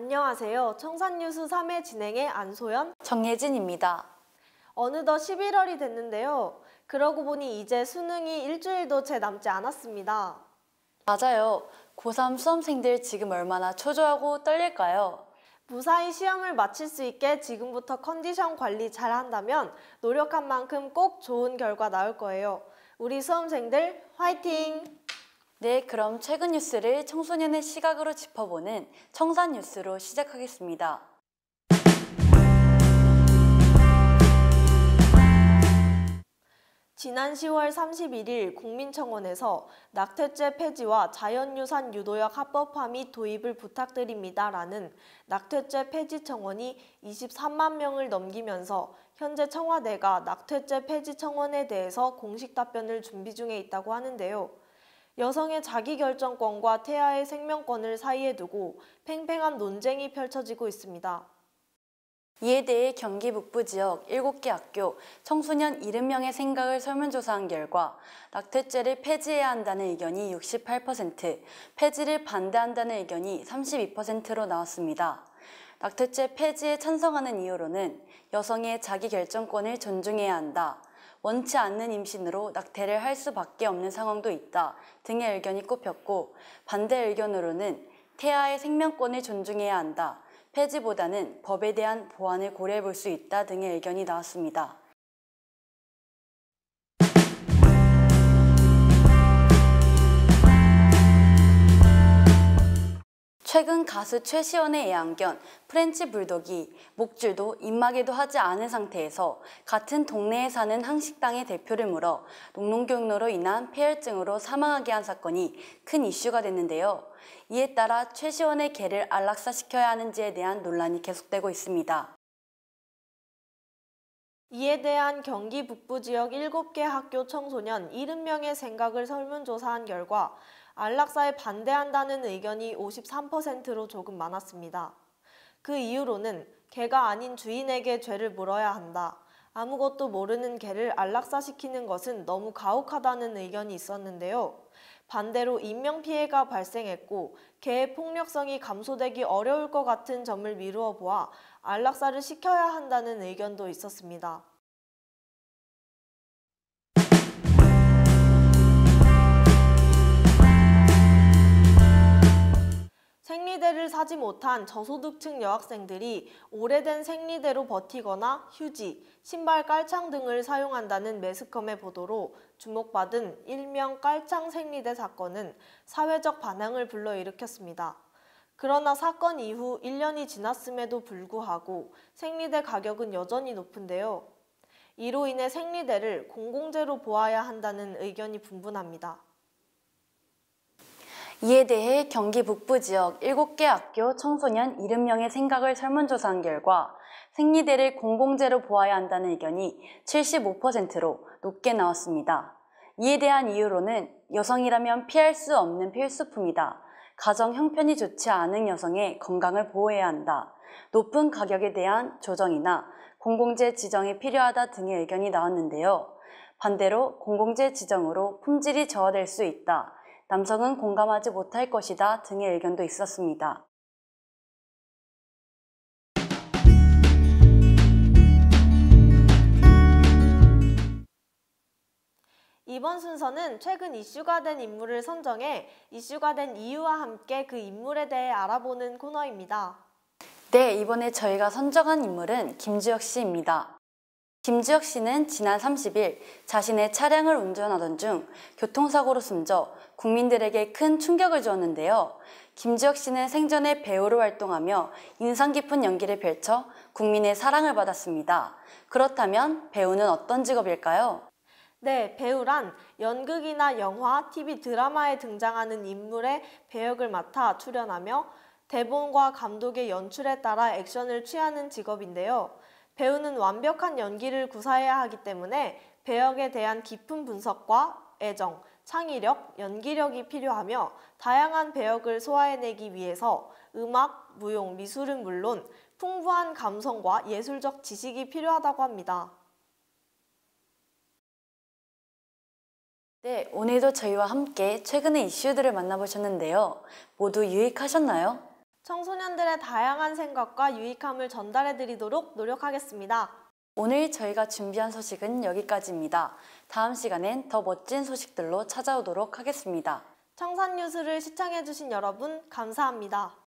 안녕하세요. 청산뉴스 3회 진행의 안소연, 정혜진입니다 어느덧 11월이 됐는데요. 그러고 보니 이제 수능이 일주일도 채 남지 않았습니다. 맞아요. 고3 수험생들 지금 얼마나 초조하고 떨릴까요? 무사히 시험을 마칠 수 있게 지금부터 컨디션 관리 잘 한다면 노력한 만큼 꼭 좋은 결과 나올 거예요. 우리 수험생들 화이팅! 네, 그럼 최근 뉴스를 청소년의 시각으로 짚어보는 청산 뉴스로 시작하겠습니다. 지난 10월 31일 국민청원에서 낙태죄 폐지와 자연유산 유도약 합법화 및 도입을 부탁드립니다라는 낙태죄 폐지 청원이 23만 명을 넘기면서 현재 청와대가 낙태죄 폐지 청원에 대해서 공식 답변을 준비 중에 있다고 하는데요. 여성의 자기결정권과 태아의 생명권을 사이에 두고 팽팽한 논쟁이 펼쳐지고 있습니다. 이에 대해 경기 북부 지역 7개 학교 청소년 70명의 생각을 설문조사한 결과 낙태죄를 폐지해야 한다는 의견이 68%, 폐지를 반대한다는 의견이 32%로 나왔습니다. 낙태죄 폐지에 찬성하는 이유로는 여성의 자기결정권을 존중해야 한다, 원치 않는 임신으로 낙태를 할 수밖에 없는 상황도 있다 등의 의견이 꼽혔고 반대 의견으로는 태아의 생명권을 존중해야 한다, 폐지보다는 법에 대한 보완을 고려해 볼 수 있다 등의 의견이 나왔습니다. 최근 가수 최시원의 애완견 프렌치 불독이 목줄도 입마개도 하지 않은 상태에서 같은 동네에 사는 한식당의 대표를 물어 농농경로로 인한 폐혈증으로 사망하게 한 사건이 큰 이슈가 됐는데요. 이에 따라 최시원의 개를 안락사시켜야 하는지에 대한 논란이 계속되고 있습니다. 이에 대한 경기 북부 지역 7개 학교 청소년 70명의 생각을 설문조사한 결과 안락사에 반대한다는 의견이 53%로 조금 많았습니다. 그 이유로는 개가 아닌 주인에게 죄를 물어야 한다. 아무것도 모르는 개를 안락사시키는 것은 너무 가혹하다는 의견이 있었는데요. 반대로 인명피해가 발생했고 개의 폭력성이 감소되기 어려울 것 같은 점을 미루어 보아 안락사를 시켜야 한다는 의견도 있었습니다. 생리대를 사지 못한 저소득층 여학생들이 오래된 생리대로 버티거나 휴지, 신발 깔창 등을 사용한다는 매스컴의 보도로 주목받은 일명 깔창 생리대 사건은 사회적 반항을 불러일으켰습니다. 그러나 사건 이후 1년이 지났음에도 불구하고 생리대 가격은 여전히 높은데요. 이로 인해 생리대를 공공재로 보아야 한다는 의견이 분분합니다. 이에 대해 경기 북부 지역 7개 학교 청소년 70명의 생각을 설문조사한 결과 생리대를 공공재로 보아야 한다는 의견이 75%로 높게 나왔습니다. 이에 대한 이유로는 여성이라면 피할 수 없는 필수품이다. 가정 형편이 좋지 않은 여성의 건강을 보호해야 한다. 높은 가격에 대한 조정이나 공공재 지정이 필요하다 등의 의견이 나왔는데요. 반대로 공공재 지정으로 품질이 저하될 수 있다. 남성은 공감하지 못할 것이다 등의 의견도 있었습니다. 이번 순서는 최근 이슈가 된 인물을 선정해 이슈가 된 이유와 함께 그 인물에 대해 알아보는 코너입니다. 네, 이번에 저희가 선정한 인물은 김주혁 씨입니다. 김지혁 씨는 지난 30일 자신의 차량을 운전하던 중 교통사고로 숨져 국민들에게 큰 충격을 주었는데요. 김지혁 씨는 생전에 배우로 활동하며 인상 깊은 연기를 펼쳐 국민의 사랑을 받았습니다. 그렇다면 배우는 어떤 직업일까요? 네, 배우란 연극이나 영화, TV 드라마에 등장하는 인물의 배역을 맡아 출연하며 대본과 감독의 연출에 따라 액션을 취하는 직업인데요. 배우는 완벽한 연기를 구사해야 하기 때문에 배역에 대한 깊은 분석과 애정, 창의력, 연기력이 필요하며 다양한 배역을 소화해내기 위해서 음악, 무용, 미술은 물론 풍부한 감성과 예술적 지식이 필요하다고 합니다. 네, 오늘도 저희와 함께 최근의 이슈들을 만나보셨는데요. 모두 유익하셨나요? 청소년들의 다양한 생각과 유익함을 전달해드리도록 노력하겠습니다. 오늘 저희가 준비한 소식은 여기까지입니다. 다음 시간엔 더 멋진 소식들로 찾아오도록 하겠습니다. 청산뉴스를 시청해주신 여러분 감사합니다.